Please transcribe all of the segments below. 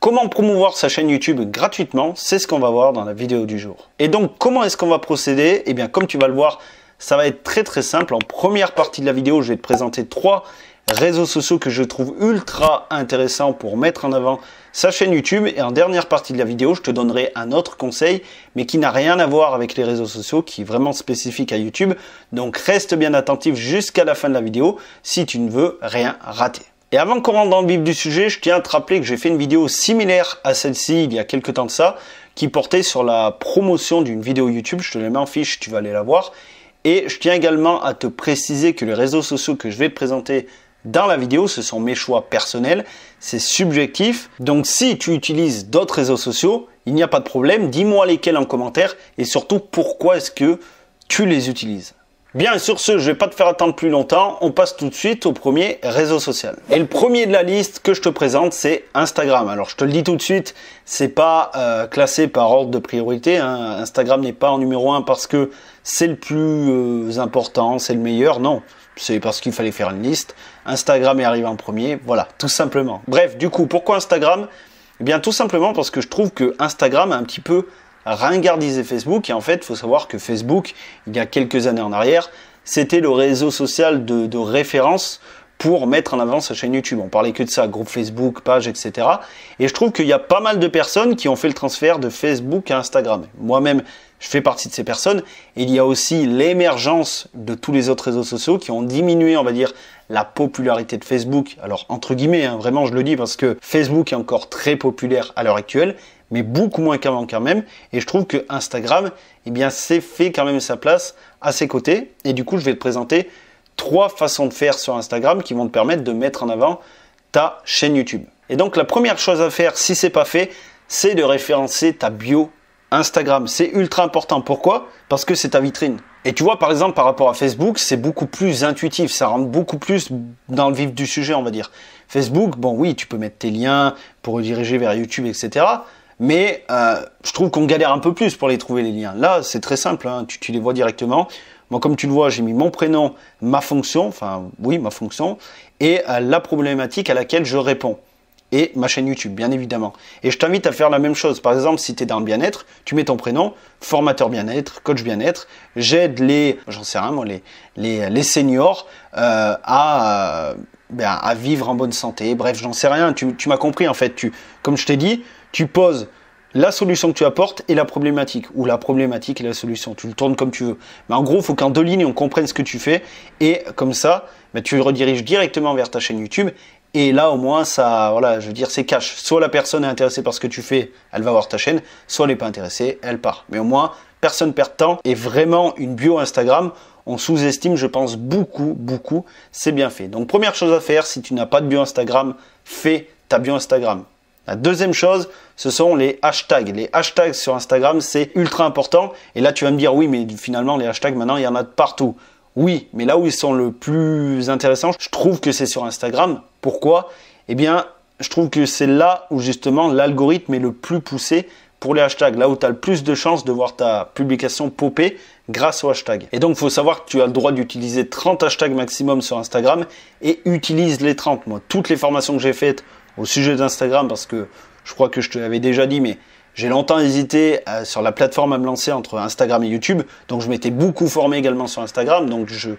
Comment promouvoir sa chaîne YouTube gratuitement C'est ce qu'on va voir dans la vidéo du jour. Et donc, comment est-ce qu'on va procéder Eh bien, comme tu vas le voir, ça va être très très simple. En première partie de la vidéo, je vais te présenter trois réseaux sociaux que je trouve ultra intéressants pour mettre en avant sa chaîne YouTube. Et en dernière partie de la vidéo, je te donnerai un autre conseil, mais qui n'a rien à voir avec les réseaux sociaux, qui est vraiment spécifique à YouTube. Donc reste bien attentif jusqu'à la fin de la vidéo si tu ne veux rien rater. Et avant qu'on rentre dans le vif du sujet, je tiens à te rappeler que j'ai fait une vidéo similaire à celle-ci il y a quelques temps de ça, qui portait sur la promotion d'une vidéo YouTube. Je te la mets en fiche, tu vas aller la voir. Et je tiens également à te préciser que les réseaux sociaux que je vais te présenter dans la vidéo, ce sont mes choix personnels, c'est subjectif. Donc si tu utilises d'autres réseaux sociaux, il n'y a pas de problème. Dis-moi lesquels en commentaire et surtout pourquoi est-ce que tu les utilises. Bien, sur ce, je vais pas te faire attendre plus longtemps, on passe tout de suite au premier réseau social. Et le premier de la liste que je te présente, c'est Instagram. Alors, je te le dis tout de suite, c'est pas euh, classé par ordre de priorité. Hein. Instagram n'est pas en numéro 1 parce que c'est le plus euh, important, c'est le meilleur, non. C'est parce qu'il fallait faire une liste. Instagram est arrivé en premier, voilà, tout simplement. Bref, du coup, pourquoi Instagram Eh bien, tout simplement parce que je trouve que Instagram a un petit peu ringardiser Facebook. Et en fait, il faut savoir que Facebook, il y a quelques années en arrière, c'était le réseau social de, référence pour mettre en avant sa chaîne YouTube. On parlait que de ça, groupe Facebook, page, etc. Et je trouve qu'il y a pas mal de personnes qui ont fait le transfert de Facebook à Instagram. Moi-même, je fais partie de ces personnes. Et il y a aussi l'émergence de tous les autres réseaux sociaux qui ont diminué, on va dire, la popularité de Facebook. Alors, entre guillemets, hein, vraiment, je le dis parce que Facebook est encore très populaire à l'heure actuelle mais beaucoup moins qu'avant quand même. Et je trouve que Instagram, eh bien, c'est fait quand même sa place à ses côtés. Et du coup, je vais te présenter trois façons de faire sur Instagram qui vont te permettre de mettre en avant ta chaîne YouTube. Et donc, la première chose à faire, si ce n'est pas fait, c'est de référencer ta bio Instagram. C'est ultra important. Pourquoi Parce que c'est ta vitrine. Et tu vois, par exemple, par rapport à Facebook, c'est beaucoup plus intuitif, ça rentre beaucoup plus dans le vif du sujet, on va dire. Facebook, bon oui, tu peux mettre tes liens pour rediriger vers YouTube, etc mais euh, je trouve qu'on galère un peu plus pour les trouver les liens. Là, c'est très simple, hein. tu, les vois directement. Moi, comme tu le vois, j'ai mis mon prénom, ma fonction, enfin oui, ma fonction, et euh, la problématique à laquelle je réponds. Et ma chaîne YouTube, bien évidemment. Et je t'invite à faire la même chose. Par exemple, si tu es dans le bien-être, tu mets ton prénom, formateur bien-être, coach bien-être. J'aide les, j'en sais rien moi, les, seniors euh, ben, à, vivre en bonne santé. Bref, j'en sais rien. Tu, m'as compris en fait. Tu, comme je t'ai dit, tu poses la solution que tu apportes et la problématique, ou la problématique et la solution. Tu le tournes comme tu veux. Mais en gros, il faut qu'en deux lignes, on comprenne ce que tu fais, et comme ça, bah, tu le rediriges directement vers ta chaîne YouTube. Et là, au moins, ça, voilà, je veux dire, c'est cash. Soit la personne est intéressée par ce que tu fais, elle va voir ta chaîne, soit elle n'est pas intéressée, elle part. Mais au moins, personne perd de temps, et vraiment, une bio Instagram, on sous-estime, je pense, beaucoup, beaucoup, c'est bien fait. Donc, première chose à faire, si tu n'as pas de bio Instagram, fais ta bio Instagram. La deuxième chose, ce sont les hashtags. Les hashtags sur Instagram, c'est ultra important. Et là, tu vas me dire, oui, mais finalement, les hashtags, maintenant, il y en a de partout. Oui, mais là où ils sont le plus intéressants, je trouve que c'est sur Instagram. Pourquoi Eh bien, je trouve que c'est là où justement l'algorithme est le plus poussé pour les hashtags, là où tu as le plus de chances de voir ta publication popper grâce aux hashtags. Et donc, il faut savoir que tu as le droit d'utiliser 30 hashtags maximum sur Instagram et utilise les 30. Moi, toutes les formations que j'ai faites au sujet d'Instagram, parce que je crois que je te l'avais déjà dit, mais j'ai longtemps hésité euh, sur la plateforme à me lancer entre Instagram et YouTube. Donc je m'étais beaucoup formé également sur Instagram. Donc je,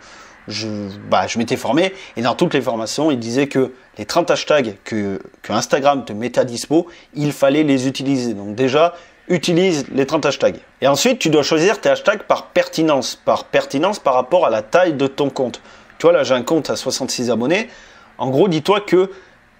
je, bah, m'étais formé. Et dans toutes les formations, il disait que les 30 hashtags que, que Instagram te met à dispo, il fallait les utiliser. Donc déjà, utilise les 30 hashtags. Et ensuite, tu dois choisir tes hashtags par pertinence. Par pertinence par rapport à la taille de ton compte. Tu vois, là j'ai un compte à 66 abonnés. En gros, dis-toi que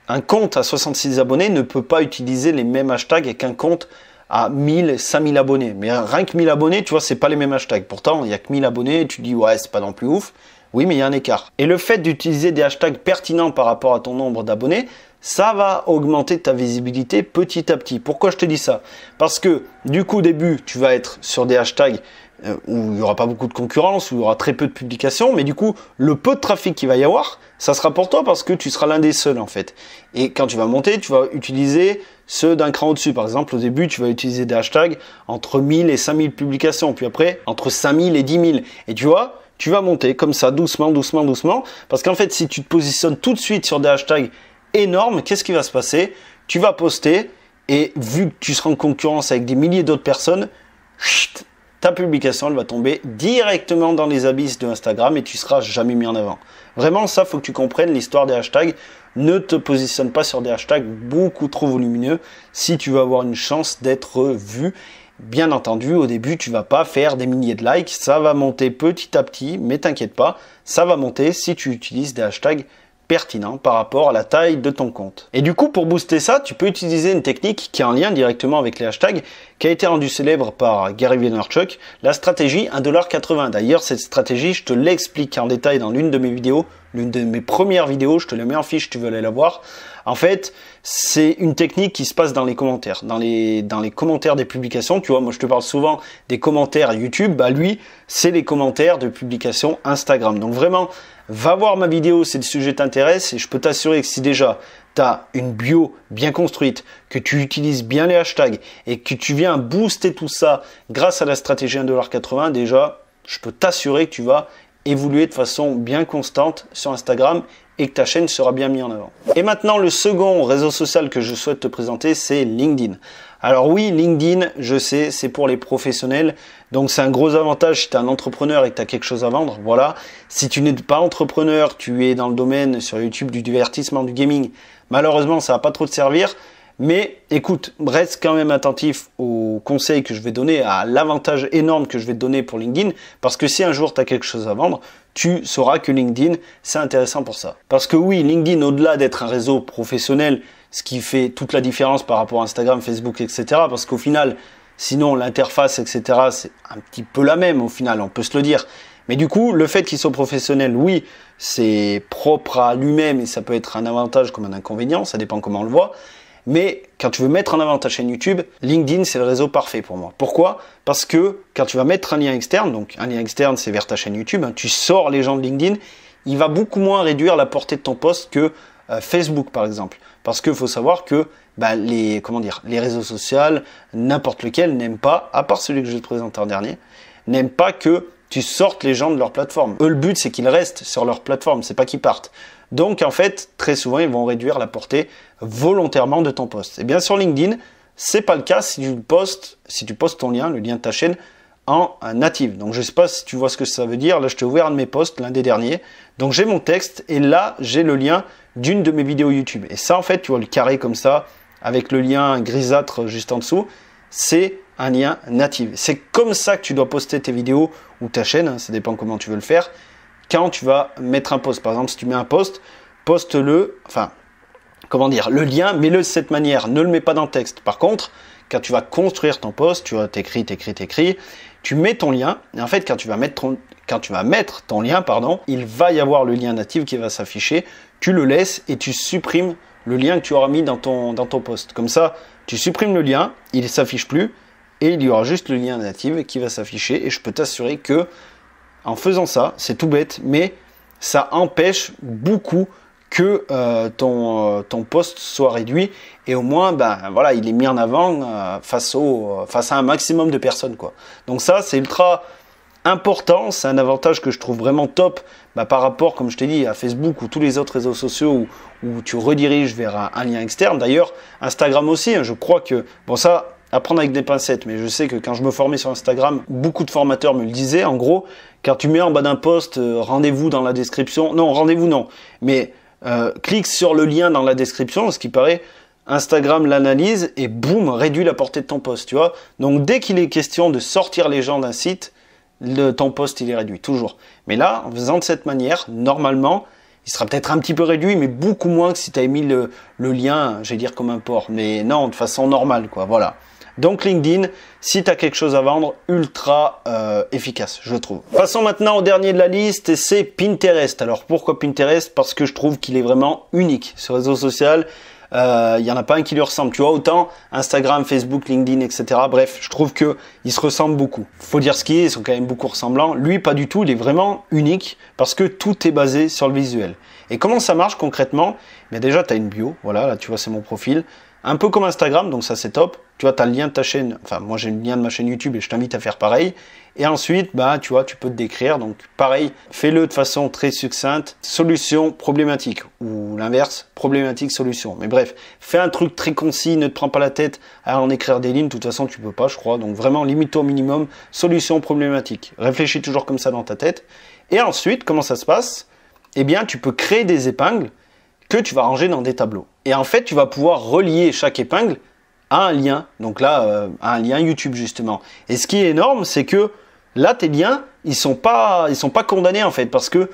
un compte à 66 abonnés ne peut pas utiliser les mêmes hashtags qu'un compte à 1000, 5000 abonnés. Mais rien que 1000 abonnés, tu vois, c'est pas les mêmes hashtags. Pourtant, il y a que 1000 abonnés tu dis, ouais, c'est pas non plus ouf. Oui, mais il y a un écart. Et le fait d'utiliser des hashtags pertinents par rapport à ton nombre d'abonnés, ça va augmenter ta visibilité petit à petit. Pourquoi je te dis ça Parce que du coup, au début, tu vas être sur des hashtags euh, où il n'y aura pas beaucoup de concurrence, où il y aura très peu de publications, mais du coup, le peu de trafic qu'il va y avoir, ça sera pour toi parce que tu seras l'un des seuls en fait. Et quand tu vas monter, tu vas utiliser ceux d'un cran au-dessus. Par exemple, au début, tu vas utiliser des hashtags entre 1000 et 5000 publications, puis après, entre 5000 et 10 000. Et tu vois, tu vas monter comme ça, doucement, doucement, doucement, parce qu'en fait, si tu te positionnes tout de suite sur des hashtags énormes, qu'est-ce qui va se passer Tu vas poster, et vu que tu seras en concurrence avec des milliers d'autres personnes, chut, ta publication, elle va tomber directement dans les abysses de Instagram et tu seras jamais mis en avant. Vraiment, ça, faut que tu comprennes l'histoire des hashtags. Ne te positionne pas sur des hashtags beaucoup trop volumineux si tu veux avoir une chance d'être vu. Bien entendu, au début, tu vas pas faire des milliers de likes. Ça va monter petit à petit, mais t'inquiète pas. Ça va monter si tu utilises des hashtags pertinent par rapport à la taille de ton compte. Et du coup, pour booster ça, tu peux utiliser une technique qui est en lien directement avec les hashtags, qui a été rendue célèbre par Gary Vaynerchuk, la stratégie 1,80$. D'ailleurs, cette stratégie, je te l'explique en détail dans l'une de mes vidéos, l'une de mes premières vidéos, je te la mets en fiche, tu veux aller la voir. En fait, c'est une technique qui se passe dans les commentaires, dans les, dans les commentaires des publications. Tu vois, moi je te parle souvent des commentaires YouTube, bah lui, c'est les commentaires de publications Instagram. Donc vraiment, va voir ma vidéo si le sujet t'intéresse et je peux t'assurer que si déjà tu as une bio bien construite, que tu utilises bien les hashtags et que tu viens booster tout ça grâce à la stratégie 1,80$, déjà, je peux t'assurer que tu vas évoluer de façon bien constante sur Instagram et que ta chaîne sera bien mise en avant. Et maintenant, le second réseau social que je souhaite te présenter, c'est LinkedIn. Alors oui, LinkedIn, je sais, c'est pour les professionnels. Donc c'est un gros avantage si tu es un entrepreneur et que tu as quelque chose à vendre. Voilà. Si tu n'es pas entrepreneur, tu es dans le domaine sur YouTube du divertissement, du gaming, malheureusement, ça va pas trop te servir. Mais écoute, reste quand même attentif aux conseils que je vais donner, à l'avantage énorme que je vais te donner pour LinkedIn, parce que si un jour tu as quelque chose à vendre, tu sauras que LinkedIn, c'est intéressant pour ça. Parce que oui, LinkedIn, au-delà d'être un réseau professionnel, ce qui fait toute la différence par rapport à Instagram, Facebook, etc. Parce qu'au final, sinon l'interface, etc., c'est un petit peu la même au final, on peut se le dire. Mais du coup, le fait qu'ils soient professionnels, oui, c'est propre à lui-même et ça peut être un avantage comme un inconvénient, ça dépend comment on le voit. Mais quand tu veux mettre en avant ta chaîne YouTube, LinkedIn, c'est le réseau parfait pour moi. Pourquoi Parce que quand tu vas mettre un lien externe, donc un lien externe, c'est vers ta chaîne YouTube, hein, tu sors les gens de LinkedIn, il va beaucoup moins réduire la portée de ton poste que euh, Facebook par exemple. Parce qu'il faut savoir que bah, les, comment dire, les réseaux sociaux, n'importe lequel, n'aiment pas, à part celui que je te présenter en dernier, n'aiment pas que tu sortes les gens de leur plateforme. Eux, le but, c'est qu'ils restent sur leur plateforme, c'est pas qu'ils partent. Donc, en fait, très souvent, ils vont réduire la portée volontairement de ton poste. Et eh bien sur LinkedIn, c'est pas le cas si tu postes, si tu postes ton lien, le lien de ta chaîne, en native. Donc, je sais pas si tu vois ce que ça veut dire. Là, je te vois un de mes posts, l'un des derniers. Donc, j'ai mon texte et là, j'ai le lien d'une de mes vidéos YouTube. Et ça, en fait, tu vois le carré comme ça, avec le lien grisâtre juste en dessous, c'est un lien natif. C'est comme ça que tu dois poster tes vidéos ou ta chaîne, hein, ça dépend comment tu veux le faire, quand tu vas mettre un post. Par exemple, si tu mets un post, poste-le, enfin, comment dire, le lien, mets-le de cette manière, ne le mets pas dans le texte. Par contre, quand tu vas construire ton post, tu vois, t'écris, t'écris, t'écris, tu mets ton lien, et en fait, quand tu vas mettre ton, quand tu vas mettre ton lien, pardon, il va y avoir le lien natif qui va s'afficher. Tu le laisses et tu supprimes le lien que tu auras mis dans ton, dans ton post. Comme ça, tu supprimes le lien, il ne s'affiche plus et il y aura juste le lien natif qui va s'afficher. Et je peux t'assurer que en faisant ça, c'est tout bête, mais ça empêche beaucoup que euh, ton, euh, ton poste soit réduit et au moins ben voilà il est mis en avant euh, face au face à un maximum de personnes quoi donc ça c'est ultra important. C'est un avantage que je trouve vraiment top bah, par rapport, comme je t'ai dit, à Facebook ou tous les autres réseaux sociaux où, tu rediriges vers un, lien externe. D'ailleurs, Instagram aussi, hein, je crois que... Bon, ça, à avec des pincettes, mais je sais que quand je me formais sur Instagram, beaucoup de formateurs me le disaient, en gros, quand tu mets en bas d'un poste, euh, rendez-vous dans la description, non, rendez-vous non, mais euh, clique sur le lien dans la description, ce qui paraît, Instagram l'analyse et boum, réduit la portée de ton post, tu vois. Donc dès qu'il est question de sortir les gens d'un site, le, ton poste il est réduit, toujours. Mais là, en faisant de cette manière, normalement, il sera peut-être un petit peu réduit, mais beaucoup moins que si tu as mis le, lien, J'ai dire comme un port. Mais non, de façon normale, quoi, voilà. Donc LinkedIn, si tu as quelque chose à vendre, ultra euh, efficace, je trouve. Passons maintenant au dernier de la liste, et c'est Pinterest. Alors pourquoi Pinterest Parce que je trouve qu'il est vraiment unique. Ce réseau social, il euh, y en a pas un qui lui ressemble. Tu vois, autant Instagram, Facebook, LinkedIn, etc. Bref, je trouve que ils se ressemblent beaucoup. Faut dire ce qui est, ils sont quand même beaucoup ressemblants. Lui, pas du tout. Il est vraiment unique parce que tout est basé sur le visuel. Et comment ça marche concrètement mais déjà, tu as une bio. Voilà, là tu vois, c'est mon profil. Un peu comme Instagram, donc ça c'est top tu vois, tu as le lien de ta chaîne, enfin moi j'ai le lien de ma chaîne YouTube et je t'invite à faire pareil. Et ensuite, bah, tu vois, tu peux te décrire. Donc pareil, fais-le de façon très succincte, solution, problématique, ou l'inverse, problématique, solution. Mais bref, fais un truc très concis, ne te prends pas la tête à en écrire des lignes, de toute façon tu peux pas, je crois. Donc vraiment, limite au minimum, solution, problématique. Réfléchis toujours comme ça dans ta tête. Et ensuite, comment ça se passe Eh bien, tu peux créer des épingles que tu vas ranger dans des tableaux. Et en fait, tu vas pouvoir relier chaque épingle un lien. Donc là, euh, un lien YouTube justement. Et ce qui est énorme, c'est que là, tes liens, ils sont pas, ils sont pas condamnés en fait, parce que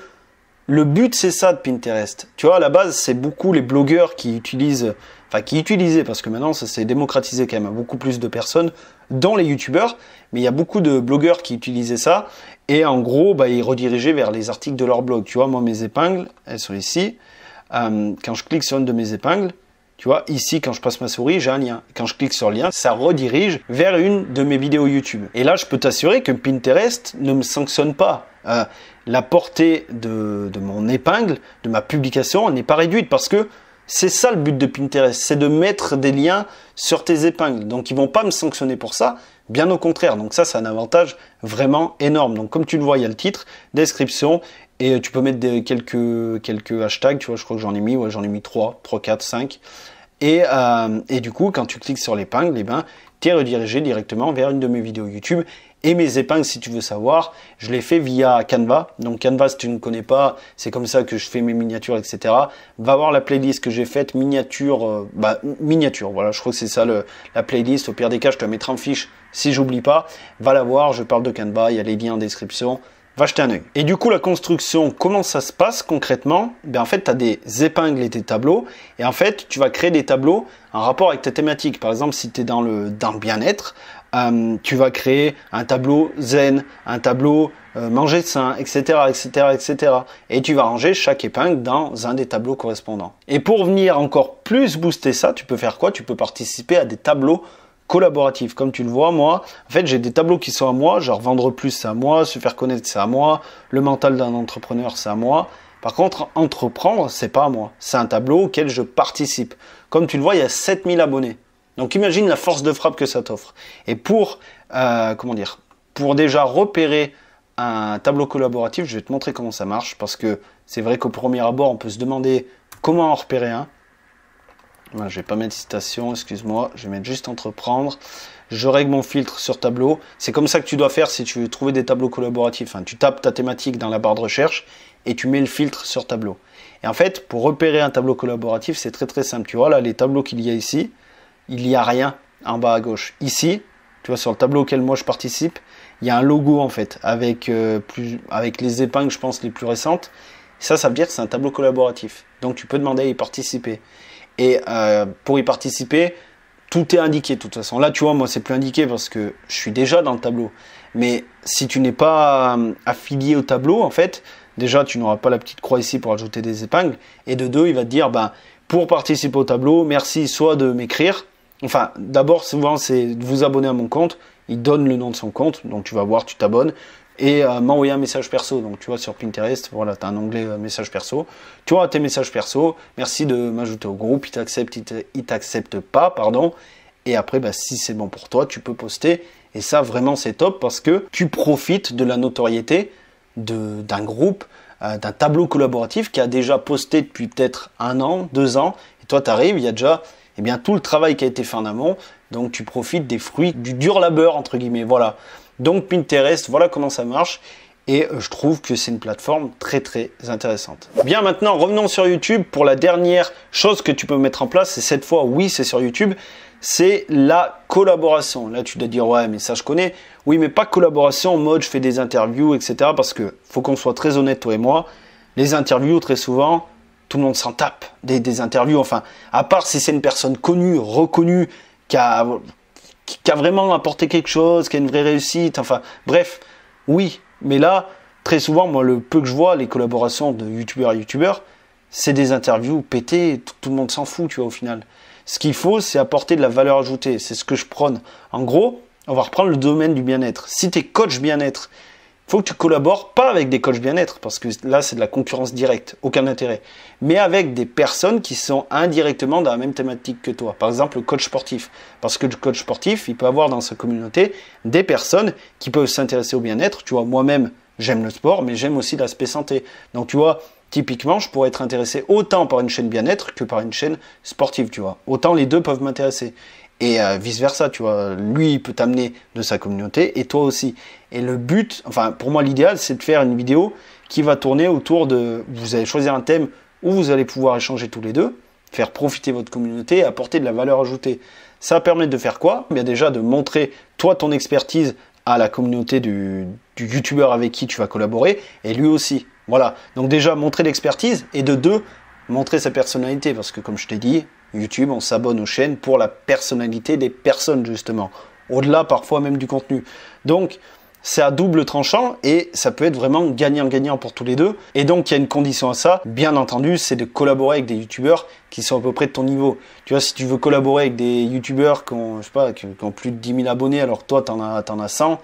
le but c'est ça de Pinterest. Tu vois, à la base, c'est beaucoup les blogueurs qui utilisent, enfin qui utilisaient, parce que maintenant ça s'est démocratisé quand même beaucoup plus de personnes dans les youtubeurs, mais il y a beaucoup de blogueurs qui utilisaient ça, et en gros, bah, ils redirigeaient vers les articles de leur blog. Tu vois, moi mes épingles, elles sont ici. Euh, quand je clique sur une de mes épingles, tu vois, ici, quand je passe ma souris, j'ai un lien. Quand je clique sur le lien, ça redirige vers une de mes vidéos YouTube. Et là, je peux t'assurer que Pinterest ne me sanctionne pas. Euh, la portée de, mon épingle, de ma publication, n'est pas réduite parce que c'est ça le but de Pinterest, c'est de mettre des liens sur tes épingles. Donc ils vont pas me sanctionner pour ça, Bien au contraire, donc ça c'est un avantage vraiment énorme. Donc comme tu le vois, il y a le titre, description, et euh, tu peux mettre des, quelques, quelques hashtags, tu vois, je crois que j'en ai mis, ouais, j'en ai mis 3, 3, 4, 5. Et, du coup, quand tu cliques sur l'épingle, eh ben, tu es redirigé directement vers une de mes vidéos YouTube et mes épingles, si tu veux savoir, je les fais via Canva. Donc Canva, si tu ne connais pas, c'est comme ça que je fais mes miniatures, etc. Va voir la playlist que j'ai faite, miniature, euh, bah, miniature, voilà, je crois que c'est ça la playlist. Au pire des cas, je te mettrai en fiche si j'oublie pas. Va la voir, je parle de Canva, il y a les liens en description va jeter un œil. Et du coup, la construction, comment ça se passe concrètement ben, En fait, tu as des épingles et des tableaux. Et en fait, tu vas créer des tableaux en rapport avec ta thématique. Par exemple, si tu es dans le, dans le bien-être, euh, tu vas créer un tableau zen, un tableau euh, manger sain, etc., etc., etc. Et tu vas ranger chaque épingle dans un des tableaux correspondants. Et pour venir encore plus booster ça, tu peux faire quoi Tu peux participer à des tableaux collaboratifs. Comme tu le vois, moi, en fait, j'ai des tableaux qui sont à moi, genre vendre plus, c'est à moi, se faire connaître, c'est à moi, le mental d'un entrepreneur, c'est à moi. Par contre, entreprendre, c'est pas à moi. C'est un tableau auquel je participe. Comme tu le vois, il y a 7000 abonnés. Donc imagine la force de frappe que ça t'offre. Et pour, euh, comment dire, pour déjà repérer un tableau collaboratif, je vais te montrer comment ça marche, parce que c'est vrai qu'au premier abord, on peut se demander comment en repérer un. Je je vais pas mettre citation, excuse-moi, je vais mettre juste entreprendre. Je règle mon filtre sur tableau. C'est comme ça que tu dois faire si tu veux trouver des tableaux collaboratifs. Tu tapes ta thématique dans la barre de recherche et tu mets le filtre sur tableau. Et en fait, pour repérer un tableau collaboratif, c'est très très simple. Tu vois là, les tableaux qu'il y a ici, il n'y a rien en bas à gauche. Ici, tu vois, sur le tableau auquel moi je participe, il y a un logo en fait, avec, euh, plus, avec les épingles, je pense, les plus récentes. Ça, ça veut dire que c'est un tableau collaboratif. Donc tu peux demander à y participer. Et euh, pour y participer, tout est indiqué de toute façon. Là, tu vois, moi, c'est plus indiqué parce que je suis déjà dans le tableau. Mais si tu n'es pas euh, affilié au tableau, en fait, déjà, tu n'auras pas la petite croix ici pour ajouter des épingles. Et de deux, il va te dire, ben, pour participer au tableau, merci soit de m'écrire, Enfin, d'abord, souvent, c'est de vous abonner à mon compte. Il donne le nom de son compte, donc tu vas voir, tu t'abonnes. Et euh, m'envoyer un message perso. Donc, tu vois, sur Pinterest, voilà, tu as un onglet euh, message perso. Tu vois tes messages perso. Merci de m'ajouter au groupe. Il t'accepte, il t'accepte pas, pardon. Et après, bah, si c'est bon pour toi, tu peux poster. Et ça, vraiment, c'est top parce que tu profites de la notoriété de, d'un groupe, euh, d'un tableau collaboratif qui a déjà posté depuis peut-être un an, deux ans. Et toi, tu arrives, il y a déjà et eh bien tout le travail qui a été fait en amont, donc tu profites des fruits du dur labeur entre guillemets. Voilà. Donc Pinterest, voilà comment ça marche. Et euh, je trouve que c'est une plateforme très très intéressante. Bien maintenant, revenons sur YouTube pour la dernière chose que tu peux mettre en place. Et cette fois, oui, c'est sur YouTube. C'est la collaboration. Là, tu dois dire, ouais, mais ça je connais. Oui, mais pas collaboration en mode je fais des interviews, etc. Parce que faut qu'on soit très honnête, toi et moi. Les interviews, très souvent, tout le monde s'en tape des, interviews. Enfin, à part si c'est une personne connue, reconnue, qui a, vraiment apporté quelque chose, qui a une vraie réussite. Enfin, bref, oui. Mais là, très souvent, moi, le peu que je vois, les collaborations de youtubeurs à youtubeurs, c'est des interviews pétées, tout, le monde s'en fout, tu vois, au final. Ce qu'il faut, c'est apporter de la valeur ajoutée. C'est ce que je prône. En gros, on va reprendre le domaine du bien-être. Si tu es coach bien-être faut que tu collabores pas avec des coachs bien-être, parce que là, c'est de la concurrence directe, aucun intérêt. Mais avec des personnes qui sont indirectement dans la même thématique que toi. Par exemple, le coach sportif. Parce que le coach sportif, il peut avoir dans sa communauté des personnes qui peuvent s'intéresser au bien-être. Tu vois, moi-même, j'aime le sport, mais j'aime aussi l'aspect santé. Donc, tu vois, typiquement, je pourrais être intéressé autant par une chaîne bien-être que par une chaîne sportive, tu vois. Autant les deux peuvent m'intéresser et euh, vice versa, tu vois. Lui, peut t'amener de sa communauté et toi aussi. Et le but, enfin, pour moi, l'idéal, c'est de faire une vidéo qui va tourner autour de. Vous allez choisir un thème où vous allez pouvoir échanger tous les deux, faire profiter votre communauté apporter de la valeur ajoutée. Ça permet de faire quoi eh Bien déjà de montrer toi ton expertise à la communauté du, du youtubeur avec qui tu vas collaborer et lui aussi. Voilà. Donc déjà montrer l'expertise et de deux montrer sa personnalité parce que comme je t'ai dit, YouTube, on s'abonne aux chaînes pour la personnalité des personnes, justement. Au-delà parfois même du contenu. Donc, c'est à double tranchant et ça peut être vraiment gagnant-gagnant pour tous les deux. Et donc, il y a une condition à ça, bien entendu, c'est de collaborer avec des youtubeurs qui sont à peu près de ton niveau. Tu vois, si tu veux collaborer avec des youtubeurs qui ont, je sais pas, qui ont plus de 10 000 abonnés alors que toi, tu as, as 100,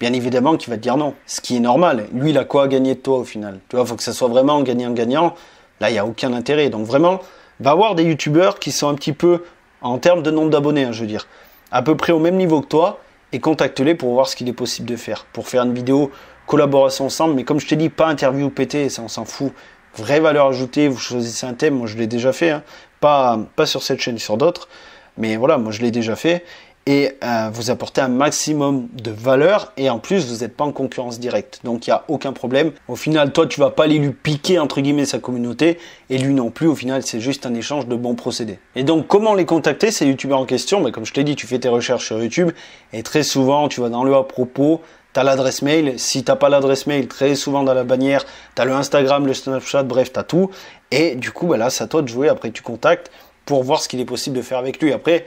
bien évidemment qu'il va te dire non. Ce qui est normal. Lui, il a quoi à gagner de toi au final Tu vois, il faut que ça soit vraiment gagnant-gagnant. Là, il n'y a aucun intérêt. Donc, vraiment, va voir des youtubeurs qui sont un petit peu, en termes de nombre d'abonnés, hein, je veux dire, à peu près au même niveau que toi, et contacte-les pour voir ce qu'il est possible de faire, pour faire une vidéo collaboration ensemble, mais comme je t'ai dit, pas interview pété, ça on s'en fout. Vraie valeur ajoutée, vous choisissez un thème, moi je l'ai déjà fait, hein. pas, pas sur cette chaîne, sur d'autres, mais voilà, moi je l'ai déjà fait, et euh, vous apportez un maximum de valeur et en plus vous n'êtes pas en concurrence directe. Donc il n'y a aucun problème. Au final, toi tu vas pas aller lui piquer entre guillemets sa communauté et lui non plus. Au final, c'est juste un échange de bons procédés. Et donc comment les contacter ces youtubeurs en question bah, Comme je t'ai dit, tu fais tes recherches sur YouTube et très souvent tu vas dans le à propos. as l'adresse mail, si t'as pas l'adresse mail, très souvent dans la bannière, tu as le Instagram, le Snapchat, bref, as tout. Et du coup, bah là, c'est à toi de jouer. Après, tu contactes pour voir ce qu'il est possible de faire avec lui. Après,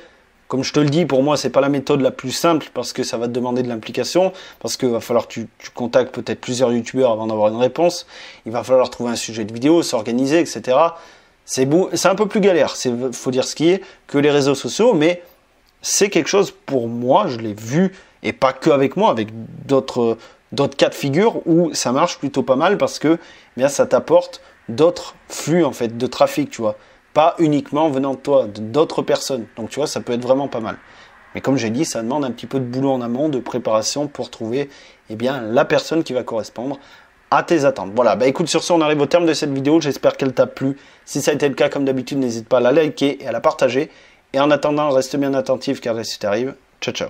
comme je te le dis, pour moi, c'est pas la méthode la plus simple parce que ça va te demander de l'implication, parce qu'il va falloir que tu, contactes peut-être plusieurs youtubeurs avant d'avoir une réponse. Il va falloir trouver un sujet de vidéo, s'organiser, etc. C'est bon, c'est un peu plus galère, c'est faut dire ce qui est que les réseaux sociaux, mais c'est quelque chose pour moi, je l'ai vu et pas que avec moi, avec d'autres d'autres cas de figure où ça marche plutôt pas mal parce que eh bien ça t'apporte d'autres flux en fait de trafic, tu vois pas uniquement venant de toi, d'autres personnes. Donc tu vois, ça peut être vraiment pas mal. Mais comme j'ai dit, ça demande un petit peu de boulot en amont, de préparation pour trouver eh bien, la personne qui va correspondre à tes attentes. Voilà, bah écoute, sur ce, on arrive au terme de cette vidéo. J'espère qu'elle t'a plu. Si ça a été le cas, comme d'habitude, n'hésite pas à la liker et à la partager. Et en attendant, reste bien attentif car la suite arrive. Ciao, ciao.